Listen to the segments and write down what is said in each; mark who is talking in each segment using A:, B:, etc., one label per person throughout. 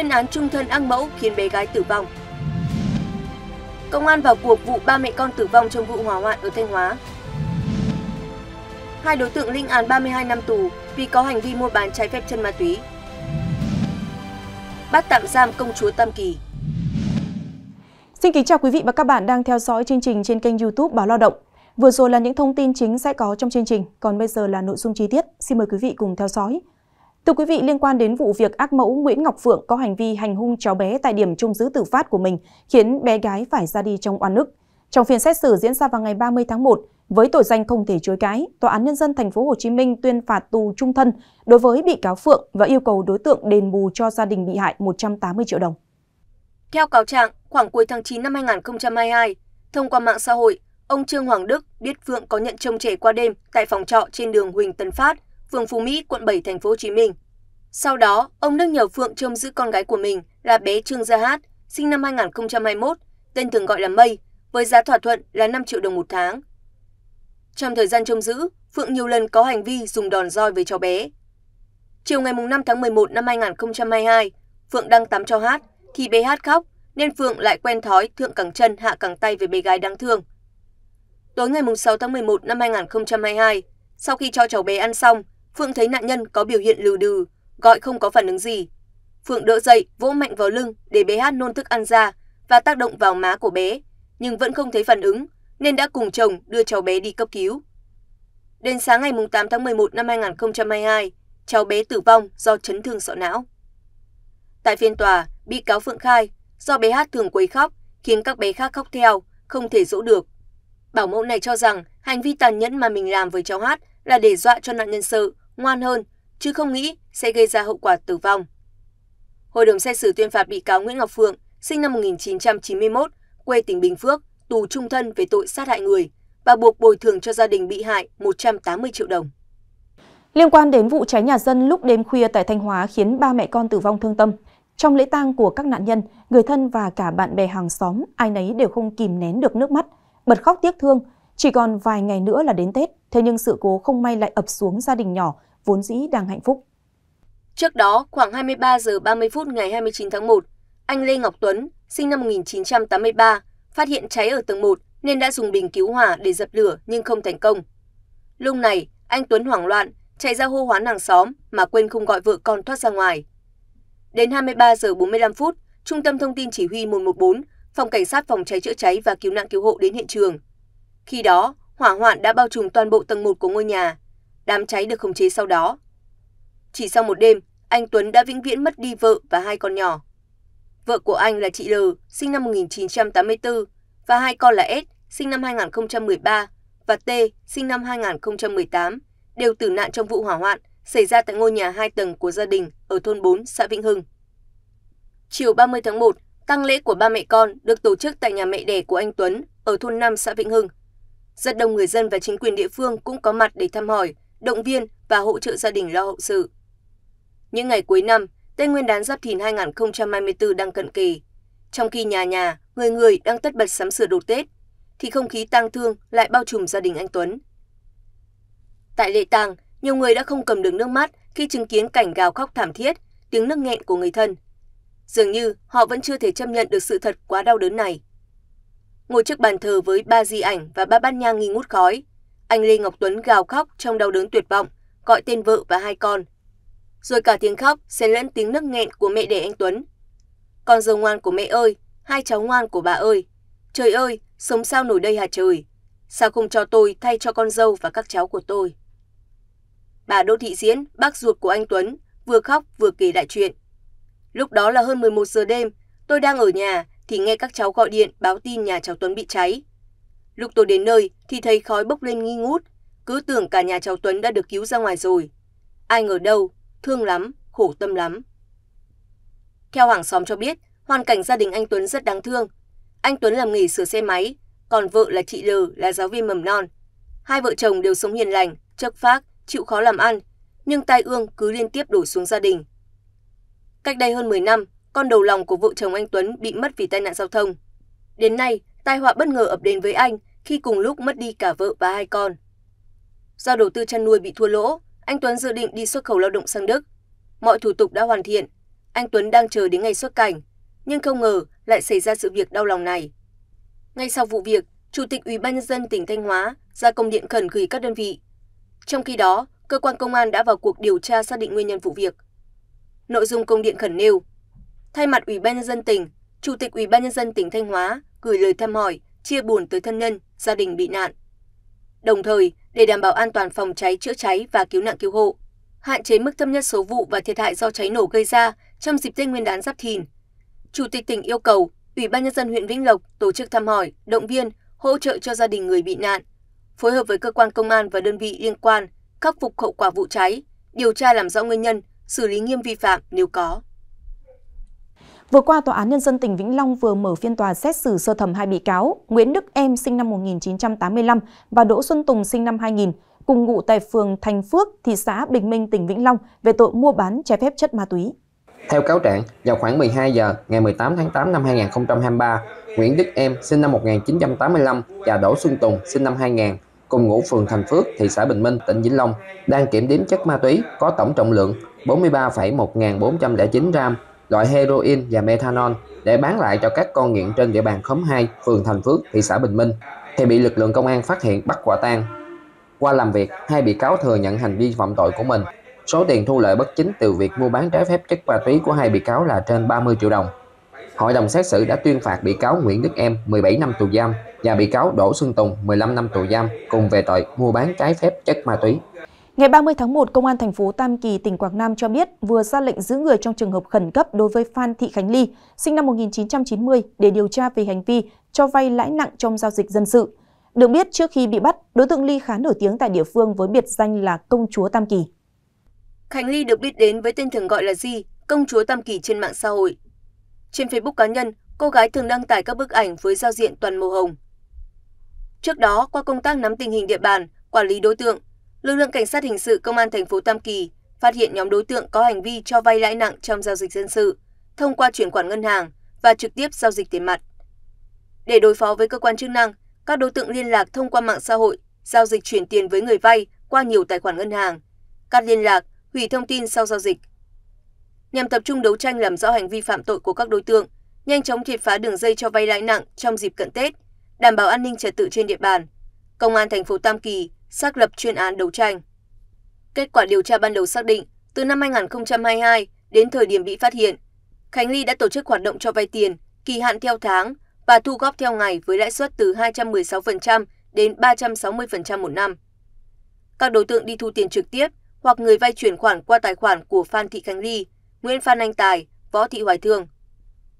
A: tuyên án trung thân ác mẫu khiến bé gái tử vong. Công an vào cuộc vụ ba mẹ con tử vong trong vụ hỏa hoạn ở Thanh Hóa. Hai đối tượng linh án 32 năm tù vì có hành vi mua bán trái phép chân ma túy. Bắt tạm giam công chúa Tam Kỳ.
B: Xin kính chào quý vị và các bạn đang theo dõi chương trình trên kênh YouTube Báo Lao động. Vừa rồi là những thông tin chính sẽ có trong chương trình, còn bây giờ là nội dung chi tiết. Xin mời quý vị cùng theo dõi. Thưa quý vị, liên quan đến vụ việc ác mẫu Nguyễn Ngọc Phượng có hành vi hành hung cháu bé tại điểm trung giữ tử phát của mình, khiến bé gái phải ra đi trong oan ức. Trong phiên xét xử diễn ra vào ngày 30 tháng 1, với tội danh không thể chối cãi, tòa án nhân dân thành phố Hồ Chí Minh tuyên phạt tù trung thân đối với bị cáo Phượng và yêu cầu đối tượng đền bù cho gia đình bị hại 180 triệu đồng.
A: Theo cáo trạng, khoảng cuối tháng 9 năm 2022, thông qua mạng xã hội, ông Trương Hoàng Đức biết Phượng có nhận trông trẻ qua đêm tại phòng trọ trên đường Huỳnh Tấn Phát, phường phú mỹ quận 7, Thành phố Hồ Chí Minh. sau đó ông đức nhờ phượng trông giữ con gái của mình là bé trương gia hát sinh năm 2021, tên thường gọi là mây với giá thỏa thuận là năm triệu đồng một tháng trong thời gian trông giữ phượng nhiều lần có hành vi dùng đòn roi với cháu bé chiều ngày 5 tháng 11 năm 2022 phượng đang tắm cho hát thì bé hát khóc nên phượng lại quen thói thượng cẳng chân hạ cẳng tay với bé gái đáng thương Tối ngày 6 tháng 11 năm 2022, sau khi cho cháu bé ăn xong, phượng thấy nạn nhân có biểu hiện lừ đừ gọi không có phản ứng gì phượng đỡ dậy vỗ mạnh vào lưng để bé hát nôn thức ăn ra và tác động vào má của bé nhưng vẫn không thấy phản ứng nên đã cùng chồng đưa cháu bé đi cấp cứu đến sáng ngày 8 tháng 11 năm 2022 cháu bé tử vong do chấn thương sọ não tại phiên tòa bị cáo phượng khai do bé hát thường quấy khóc khiến các bé khác khóc theo không thể dỗ được Bảo mẫu này cho rằng hành vi tàn nhẫn mà mình làm với cháu Hát là để dọa cho nạn nhân sợ, ngoan hơn chứ không nghĩ sẽ gây ra hậu quả tử vong. Hội đồng xét xử tuyên phạt bị cáo Nguyễn Ngọc Phượng, sinh năm 1991, quê tỉnh Bình Phước, tù trung thân về tội sát hại người và buộc bồi thường cho gia đình bị hại 180 triệu đồng.
B: Liên quan đến vụ cháy nhà dân lúc đêm khuya tại Thanh Hóa khiến ba mẹ con tử vong thương tâm, trong lễ tang của các nạn nhân, người thân và cả bạn bè hàng xóm ai nấy đều không kìm nén được nước mắt, bật khóc tiếc thương. Chỉ còn vài ngày nữa là đến Tết, thế nhưng sự cố không may lại ập xuống gia đình nhỏ vốn dĩ đang hạnh
A: phúc. Trước đó, khoảng 23 giờ 30 phút ngày 29 tháng 1, anh Lê Ngọc Tuấn, sinh năm 1983, phát hiện cháy ở tầng 1 nên đã dùng bình cứu hỏa để dập lửa nhưng không thành công. Lúc này, anh Tuấn hoảng loạn, chạy ra hô hoán hàng xóm mà quên không gọi vợ con thoát ra ngoài. Đến 23 giờ 45 phút, Trung tâm Thông tin Chỉ huy 114, Phòng Cảnh sát Phòng cháy chữa cháy và Cứu nạn cứu hộ đến hiện trường. Khi đó, hỏa hoạn đã bao trùm toàn bộ tầng 1 của ngôi nhà đám cháy được khống chế sau đó. Chỉ sau một đêm, anh Tuấn đã vĩnh viễn mất đi vợ và hai con nhỏ. Vợ của anh là chị L, sinh năm 1984, và hai con là S, sinh năm 2013, và T, sinh năm 2018, đều tử nạn trong vụ hỏa hoạn xảy ra tại ngôi nhà 2 tầng của gia đình ở thôn 4, xã Vĩnh Hưng. Chiều 30 tháng 1, tang lễ của ba mẹ con được tổ chức tại nhà mẹ đẻ của anh Tuấn ở thôn 5 xã Vĩnh Hưng. Rất đông người dân và chính quyền địa phương cũng có mặt để thăm hỏi, động viên và hỗ trợ gia đình lo hậu sự. Những ngày cuối năm, Tết Nguyên đán Giáp Thìn 2024 đang cận kề. Trong khi nhà nhà, người người đang tất bật sắm sửa đồ Tết, thì không khí tang thương lại bao trùm gia đình anh Tuấn. Tại lễ tang, nhiều người đã không cầm được nước mắt khi chứng kiến cảnh gào khóc thảm thiết, tiếng nức nghẹn của người thân. Dường như họ vẫn chưa thể chấp nhận được sự thật quá đau đớn này. Ngồi trước bàn thờ với ba di ảnh và ba bát nhang nghi ngút khói, anh Lê Ngọc Tuấn gào khóc trong đau đớn tuyệt vọng, gọi tên vợ và hai con. Rồi cả tiếng khóc xen lẫn tiếng nấc nghẹn của mẹ đẻ anh Tuấn. Con dâu ngoan của mẹ ơi, hai cháu ngoan của bà ơi. Trời ơi, sống sao nổi đây hả trời. Sao không cho tôi thay cho con dâu và các cháu của tôi? Bà Đỗ Thị Diễn, bác ruột của anh Tuấn, vừa khóc vừa kể lại chuyện. Lúc đó là hơn 11 giờ đêm, tôi đang ở nhà thì nghe các cháu gọi điện báo tin nhà cháu Tuấn bị cháy lúc tôi đến nơi thì thấy khói bốc lên nghi ngút cứ tưởng cả nhà cháu Tuấn đã được cứu ra ngoài rồi. Ai ngờ đâu, thương lắm, khổ tâm lắm. Theo hàng xóm cho biết, hoàn cảnh gia đình anh Tuấn rất đáng thương. Anh Tuấn làm nghề sửa xe máy, còn vợ là chị L là giáo viên mầm non. Hai vợ chồng đều sống hiền lành, chất phác, chịu khó làm ăn, nhưng tai ương cứ liên tiếp đổ xuống gia đình. Cách đây hơn 10 năm, con đầu lòng của vợ chồng anh Tuấn bị mất vì tai nạn giao thông. Đến nay, tai họa bất ngờ ập đến với anh khi cùng lúc mất đi cả vợ và hai con. Do đầu tư chăn nuôi bị thua lỗ, anh Tuấn dự định đi xuất khẩu lao động sang Đức. Mọi thủ tục đã hoàn thiện, anh Tuấn đang chờ đến ngày xuất cảnh, nhưng không ngờ lại xảy ra sự việc đau lòng này. Ngay sau vụ việc, Chủ tịch Ủy ban nhân dân tỉnh Thanh Hóa ra công điện khẩn gửi các đơn vị. Trong khi đó, cơ quan công an đã vào cuộc điều tra xác định nguyên nhân vụ việc. Nội dung công điện khẩn nêu: Thay mặt Ủy ban nhân dân tỉnh, chủ tịch Ủy ban Nhân dân tỉnh thanh hóa gửi lời thăm hỏi chia buồn tới thân nhân gia đình bị nạn đồng thời để đảm bảo an toàn phòng cháy chữa cháy và cứu nạn cứu hộ hạn chế mức thấp nhất số vụ và thiệt hại do cháy nổ gây ra trong dịp tết nguyên đán giáp thìn chủ tịch tỉnh yêu cầu ủy ban nhân dân huyện vĩnh lộc tổ chức thăm hỏi động viên hỗ trợ cho gia đình người bị nạn phối hợp với cơ quan công an và đơn vị liên quan khắc phục hậu quả vụ cháy điều tra làm rõ nguyên nhân xử lý nghiêm vi phạm nếu có
B: Vừa qua, Tòa án Nhân dân tỉnh Vĩnh Long vừa mở phiên tòa xét xử sơ thẩm hai bị cáo Nguyễn Đức Em sinh năm 1985 và Đỗ Xuân Tùng sinh năm 2000, cùng ngụ tại phường Thành Phước, thị xã Bình Minh, tỉnh Vĩnh Long về tội mua bán trái phép chất ma túy. Theo cáo trạng, vào khoảng 12 giờ ngày 18 tháng 8 năm 2023, Nguyễn Đức Em sinh năm 1985 và Đỗ Xuân Tùng sinh năm 2000 cùng ngụ phường Thành Phước, thị xã Bình Minh, tỉnh Vĩnh Long đang kiểm đếm chất ma túy có tổng trọng lượng 43,1409 gram loại heroin và methanol để bán lại cho các con nghiện trên địa bàn khóm 2, phường Thành Phước, thị xã Bình Minh thì bị lực lượng công an phát hiện bắt quả tang. Qua làm việc, hai bị cáo thừa nhận hành vi phạm tội của mình. Số tiền thu lợi bất chính từ việc mua bán trái phép chất ma túy của hai bị cáo là trên 30 triệu đồng. Hội đồng xét xử đã tuyên phạt bị cáo Nguyễn Đức Em 17 năm tù giam và bị cáo Đỗ Xuân Tùng 15 năm tù giam cùng về tội mua bán trái phép chất ma túy. Ngày 30 tháng 1, Công an thành phố Tam Kỳ, tỉnh Quảng Nam cho biết vừa ra lệnh giữ người trong trường hợp khẩn cấp đối với Phan Thị Khánh Ly, sinh năm 1990, để điều tra về hành vi cho vay lãi nặng trong giao dịch dân sự. Được biết, trước khi bị bắt, đối tượng Ly khá nổi tiếng tại địa phương với biệt danh là Công chúa Tam Kỳ.
A: Khánh Ly được biết đến với tên thường gọi là Di, Công chúa Tam Kỳ trên mạng xã hội. Trên Facebook cá nhân, cô gái thường đăng tải các bức ảnh với giao diện toàn màu hồng. Trước đó, qua công tác nắm tình hình địa bàn, quản lý đối tượng, lực lượng cảnh sát hình sự công an thành phố tam kỳ phát hiện nhóm đối tượng có hành vi cho vay lãi nặng trong giao dịch dân sự thông qua chuyển khoản ngân hàng và trực tiếp giao dịch tiền mặt để đối phó với cơ quan chức năng các đối tượng liên lạc thông qua mạng xã hội giao dịch chuyển tiền với người vay qua nhiều tài khoản ngân hàng cắt liên lạc hủy thông tin sau giao dịch nhằm tập trung đấu tranh làm rõ hành vi phạm tội của các đối tượng nhanh chóng triệt phá đường dây cho vay lãi nặng trong dịp cận tết đảm bảo an ninh trật tự trên địa bàn công an thành phố tam kỳ xác lập chuyên án đấu tranh. Kết quả điều tra ban đầu xác định, từ năm 2022 đến thời điểm bị phát hiện, Khánh Ly đã tổ chức hoạt động cho vay tiền, kỳ hạn theo tháng và thu góp theo ngày với lãi suất từ 216% đến 360% một năm. Các đối tượng đi thu tiền trực tiếp hoặc người vay chuyển khoản qua tài khoản của Phan Thị Khánh Ly, Nguyễn Phan Anh Tài, Võ Thị Hoài Thương.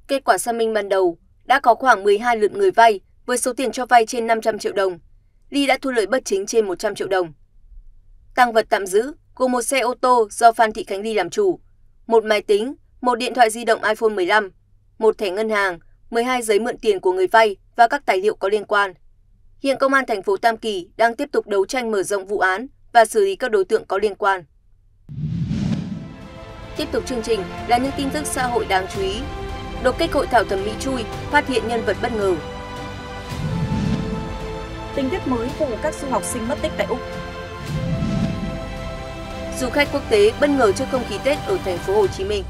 A: Kết quả xác minh ban đầu, đã có khoảng 12 lượt người vay với số tiền cho vay trên 500 triệu đồng ly đã thu lợi bất chính trên một trăm triệu đồng tăng vật tạm giữ gồm một xe ô tô do phan thị khánh ly làm chủ một máy tính một điện thoại di động iphone 15, một thẻ ngân hàng 12 giấy mượn tiền của người vay và các tài liệu có liên quan hiện công an thành phố tam kỳ đang tiếp tục đấu tranh mở rộng vụ án và xử lý các đối tượng có liên quan Tiếp tục chương trình là những tin tức xã hội đáng chú ý. Đột kích hội thảo thẩm mỹ chui, phát hiện nhân vật bất ngờ, tình tiết mới vụ các du học sinh mất tích tại Úc. Du khách quốc tế bất ngờ trước không khí Tết ở thành phố Hồ Chí Minh.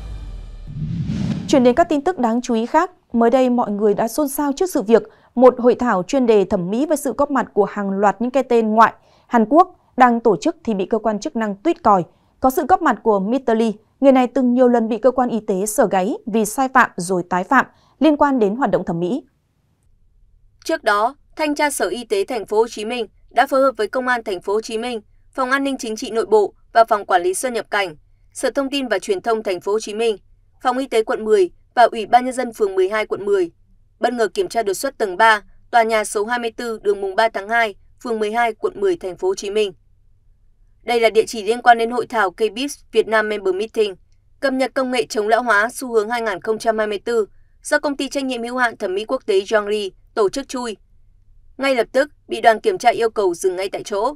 B: Chuyển đến các tin tức đáng chú ý khác, mới đây mọi người đã xôn xao trước sự việc một hội thảo chuyên đề thẩm mỹ với sự góp mặt của hàng loạt những cái tên ngoại Hàn Quốc đang tổ chức thì bị cơ quan chức năng tuyết còi. Có sự góp mặt của Mr. Lee, người này từng nhiều lần bị cơ quan y tế sở gáy vì sai phạm rồi tái phạm liên quan đến hoạt động thẩm mỹ.
A: Trước đó, thanh tra Sở Y tế tp hcm đã phối hợp với Công an tp hcm, Phòng An ninh Chính trị Nội bộ và Phòng Quản lý xuất nhập cảnh, Sở Thông tin và Truyền thông tp hcm, Phòng Y tế quận 10 và Ủy ban nhân dân phường 12 quận 10 bất ngờ kiểm tra đột xuất tầng 3, tòa nhà số 24 đường mùng 3 tháng 2, phường 12, quận 10, thành phố Hồ Chí Minh. Đây là địa chỉ liên quan đến hội thảo KBIS Việt Nam Member Meeting, cập nhật công nghệ chống lão hóa xu hướng 2024 do công ty trách nhiệm hữu hạn thẩm mỹ quốc tế Zhongli tổ chức chui ngay lập tức bị đoàn kiểm tra yêu cầu dừng ngay tại chỗ.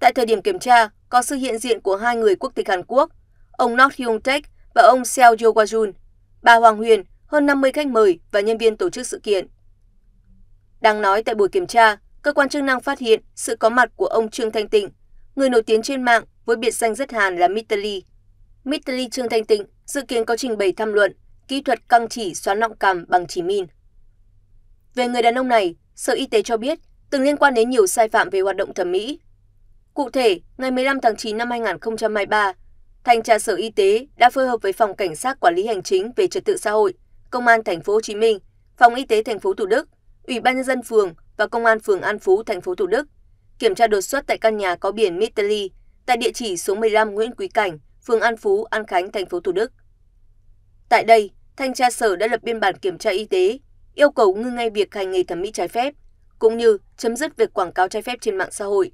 A: Tại thời điểm kiểm tra, có sự hiện diện của hai người quốc tịch Hàn Quốc, ông Noh Hyung Tech và ông Seo Yo Wajun, bà Hoàng Huyền, hơn 50 khách mời và nhân viên tổ chức sự kiện. Đang nói tại buổi kiểm tra, cơ quan chức năng phát hiện sự có mặt của ông Trương Thanh Tịnh, người nổi tiếng trên mạng với biệt danh rất Hàn là Mr. Lee. Mr. Lee Trương Thanh Tịnh dự kiến có trình bày tham luận kỹ thuật căng chỉ xoắn nọng cằm bằng chỉ min. Về người đàn ông này, sở y tế cho biết từng liên quan đến nhiều sai phạm về hoạt động thẩm mỹ cụ thể ngày 15 tháng 9 năm 2023, thanh tra sở y tế đã phối hợp với phòng cảnh sát quản lý hành chính về trật tự xã hội công an Thành phố Hồ Chí Minh, phòng y tế Thành phố thủ đức ủy ban nhân dân phường và công an phường an phú Thành phố thủ đức kiểm tra đột xuất tại căn nhà có biển Mitterly tại địa chỉ số 15 Nguyễn Quý Cảnh, phường An Phú, An Khánh, thành phố Thủ Đức. Tại đây, thanh tra sở đã lập biên bản kiểm tra y tế yêu cầu ngưng ngay việc hành nghề thẩm mỹ trái phép cũng như chấm dứt việc quảng cáo trái phép trên mạng xã hội.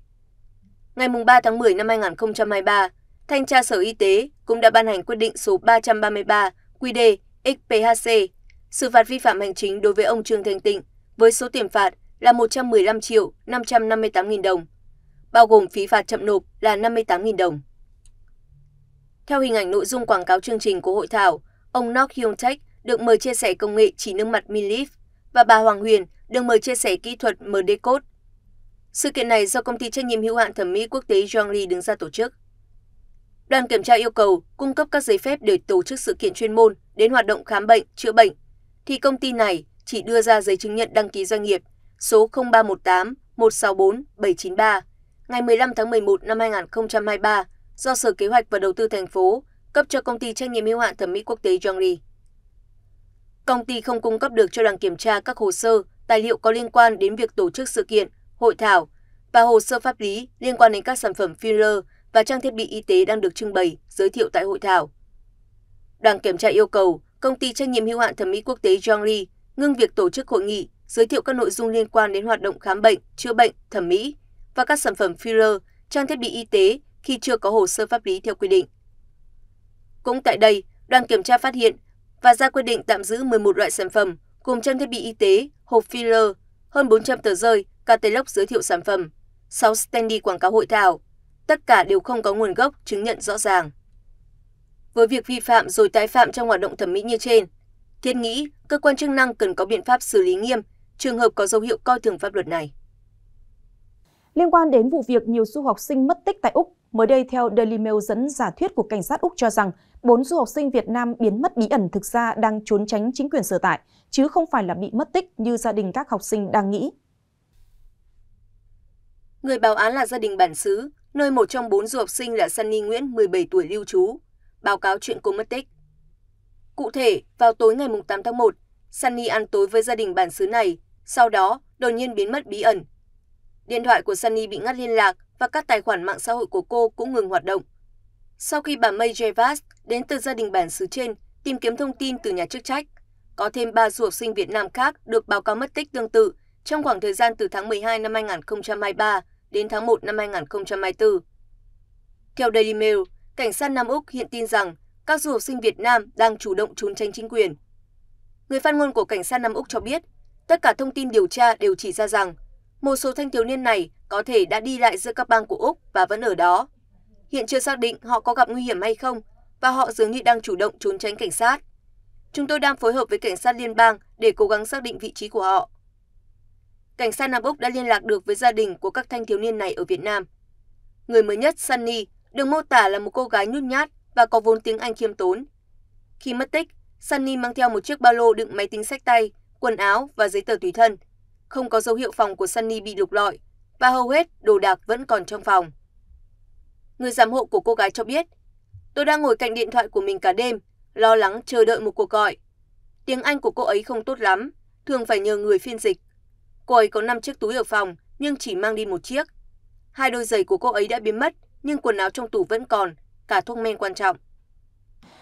A: Ngày 3 tháng 10 năm 2023, Thanh tra Sở Y tế cũng đã ban hành quyết định số 333 QĐ XPHC xử phạt vi phạm hành chính đối với ông Trương Thanh Tịnh với số tiền phạt là 115 triệu 558 nghìn đồng, bao gồm phí phạt chậm nộp là 58 nghìn đồng. Theo hình ảnh nội dung quảng cáo chương trình của hội thảo, ông Nok Hyung Tech, được mời chia sẻ công nghệ chỉ nước mặt Minleaf và bà Hoàng Huyền được mời chia sẻ kỹ thuật MD Code. Sự kiện này do công ty trách nhiệm hữu hạn thẩm mỹ quốc tế Zhongli đứng ra tổ chức. Đoàn kiểm tra yêu cầu cung cấp các giấy phép để tổ chức sự kiện chuyên môn đến hoạt động khám bệnh, chữa bệnh, thì công ty này chỉ đưa ra giấy chứng nhận đăng ký doanh nghiệp số 0318 164 793 ngày 15 tháng 11 năm 2023 do Sở Kế hoạch và Đầu tư thành phố cấp cho công ty trách nhiệm hữu hạn thẩm mỹ quốc tế Zhongli công ty không cung cấp được cho đoàn kiểm tra các hồ sơ tài liệu có liên quan đến việc tổ chức sự kiện hội thảo và hồ sơ pháp lý liên quan đến các sản phẩm filler và trang thiết bị y tế đang được trưng bày giới thiệu tại hội thảo đoàn kiểm tra yêu cầu công ty trách nhiệm hữu hạn thẩm mỹ quốc tế Jongli ngưng việc tổ chức hội nghị giới thiệu các nội dung liên quan đến hoạt động khám bệnh, chữa bệnh, thẩm mỹ và các sản phẩm filler, trang thiết bị y tế khi chưa có hồ sơ pháp lý theo quy định. Cũng tại đây, đoàn kiểm tra phát hiện và ra quyết định tạm giữ một một loại sản phẩm cùng trang thiết bị y tế hộp filler hơn bốn trăm tờ rơi catalog giới thiệu sản phẩm sáu standy quảng cáo hội thảo tất cả đều không có nguồn gốc chứng nhận rõ ràng với việc vi phạm rồi tái phạm trong hoạt động thẩm mỹ như trên thiết nghĩ cơ quan chức năng cần có biện pháp xử lý nghiêm trường hợp có dấu hiệu coi thường pháp luật này
B: liên quan đến vụ việc nhiều du học sinh mất tích tại Úc Mới đây, theo Daily Mail dẫn giả thuyết của cảnh sát Úc cho rằng, bốn du học sinh Việt Nam biến mất bí ẩn thực ra đang trốn tránh chính quyền sở tại, chứ không phải là bị mất tích như gia đình các học sinh đang nghĩ.
A: Người báo án là gia đình bản xứ, nơi một trong bốn du học sinh là Sunny Nguyễn, 17 tuổi lưu trú, báo cáo chuyện cô mất tích. Cụ thể, vào tối ngày 8 tháng 1, Sunny ăn tối với gia đình bản xứ này, sau đó đột nhiên biến mất bí ẩn Điện thoại của Sunny bị ngắt liên lạc và các tài khoản mạng xã hội của cô cũng ngừng hoạt động. Sau khi bà May Jevas đến từ gia đình bản xứ trên tìm kiếm thông tin từ nhà chức trách, có thêm 3 du học sinh Việt Nam khác được báo cáo mất tích tương tự trong khoảng thời gian từ tháng 12 năm 2023 đến tháng 1 năm 2024. Theo Daily Mail, cảnh sát Nam Úc hiện tin rằng các du học sinh Việt Nam đang chủ động trốn tránh chính quyền. Người phát ngôn của cảnh sát Nam Úc cho biết, tất cả thông tin điều tra đều chỉ ra rằng một số thanh thiếu niên này có thể đã đi lại giữa các bang của Úc và vẫn ở đó. Hiện chưa xác định họ có gặp nguy hiểm hay không và họ dường như đang chủ động trốn tránh cảnh sát. Chúng tôi đang phối hợp với cảnh sát liên bang để cố gắng xác định vị trí của họ. Cảnh sát Nam Úc đã liên lạc được với gia đình của các thanh thiếu niên này ở Việt Nam. Người mới nhất Sunny được mô tả là một cô gái nhút nhát và có vốn tiếng Anh khiêm tốn. Khi mất tích, Sunny mang theo một chiếc ba lô đựng máy tính sách tay, quần áo và giấy tờ tùy thân, không có dấu hiệu phòng của Sunny bị lục lọi và hầu hết đồ đạc vẫn còn trong phòng. Người giám hộ của cô gái cho biết, tôi đang ngồi cạnh điện thoại của mình cả đêm, lo lắng chờ đợi một cuộc gọi. Tiếng Anh của cô ấy không tốt lắm, thường phải nhờ người phiên dịch. Cô ấy có 5 chiếc túi ở phòng nhưng chỉ mang đi một chiếc. Hai đôi giày của cô ấy đã biến mất nhưng quần áo trong tủ vẫn còn, cả thuốc men quan trọng.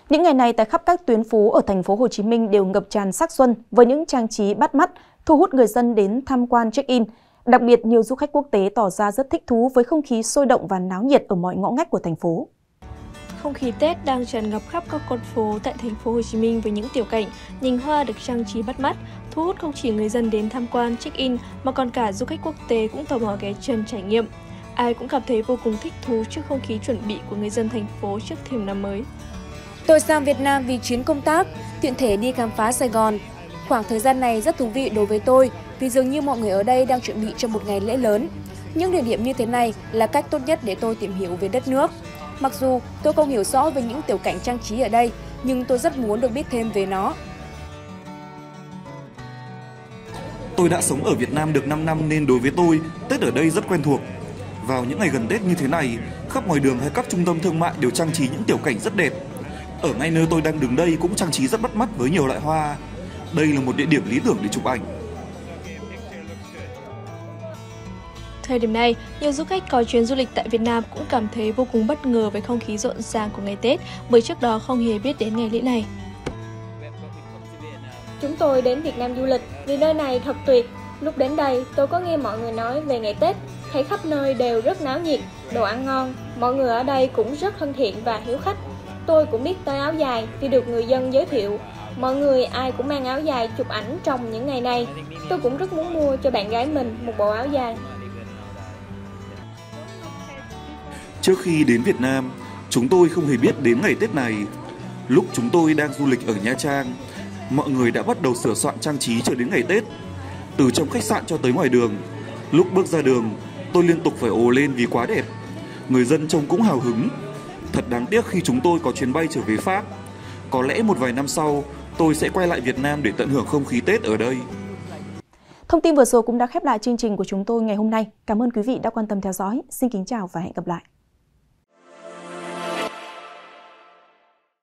B: Những ngày này tại khắp các tuyến phố ở thành phố Hồ Chí Minh đều ngập tràn sắc xuân với những trang trí bắt mắt thu hút người dân đến tham quan check-in. Đặc biệt, nhiều du khách quốc tế tỏ ra rất thích thú với không khí sôi động và náo nhiệt ở mọi ngõ ngách của thành phố. Không khí Tết đang tràn ngập khắp các con phố tại thành phố Hồ Chí Minh với những tiểu cảnh, nhìn hoa được trang trí bắt mắt, thu hút không chỉ người dân đến tham quan, check-in mà còn cả du khách quốc tế cũng tò mò ghé chân trải nghiệm. Ai cũng cảm thấy vô cùng thích thú trước không khí chuẩn bị của người dân thành phố trước thềm năm mới. Tôi sang Việt Nam vì chuyến công tác, tiện thể đi khám phá Sài Gòn, Khoảng thời gian này rất thú vị đối với tôi vì dường như mọi người ở đây đang chuẩn bị cho một ngày lễ lớn. Những địa điểm như thế này là cách tốt nhất để tôi tìm hiểu về đất nước. Mặc dù tôi không hiểu rõ về những tiểu cảnh trang trí ở đây, nhưng tôi rất muốn được biết thêm về nó. Tôi đã sống ở Việt Nam được 5 năm nên đối với tôi, Tết ở đây rất quen thuộc. Vào những ngày gần Tết như thế này, khắp ngoài đường hay các trung tâm thương mại đều trang trí những tiểu cảnh rất đẹp. Ở ngay nơi tôi đang đứng đây cũng trang trí rất bắt mắt với nhiều loại hoa, đây là một địa điểm lý tưởng để chụp ảnh. Thời điểm này, nhiều du khách có chuyến du lịch tại Việt Nam cũng cảm thấy vô cùng bất ngờ với không khí rộn ràng của ngày Tết bởi trước đó không hề biết đến ngày lễ này. Chúng tôi đến Việt Nam du lịch vì nơi này thật tuyệt. Lúc đến đây, tôi có nghe mọi người nói về ngày Tết, thấy khắp nơi đều rất náo nhiệt, đồ ăn ngon, mọi người ở đây cũng rất thân thiện và hiếu khách. Tôi cũng biết tới áo dài vì được người dân giới thiệu, Mọi người ai cũng mang áo dài chụp ảnh trong những ngày này. Tôi cũng rất muốn mua cho bạn gái mình một bộ áo dài. Trước khi đến Việt Nam, chúng tôi không hề biết đến ngày Tết này. Lúc chúng tôi đang du lịch ở Nha Trang, mọi người đã bắt đầu sửa soạn trang trí cho đến ngày Tết. Từ trong khách sạn cho tới ngoài đường, lúc bước ra đường, tôi liên tục phải ồ lên vì quá đẹp. Người dân trông cũng hào hứng. Thật đáng tiếc khi chúng tôi có chuyến bay trở về Pháp. Có lẽ một vài năm sau, Tôi sẽ quay lại Việt Nam để tận hưởng không khí Tết ở đây. Thông tin vừa rồi cũng đã khép lại chương trình của chúng tôi ngày hôm nay. Cảm ơn quý vị đã quan tâm theo dõi. Xin kính chào và hẹn gặp lại.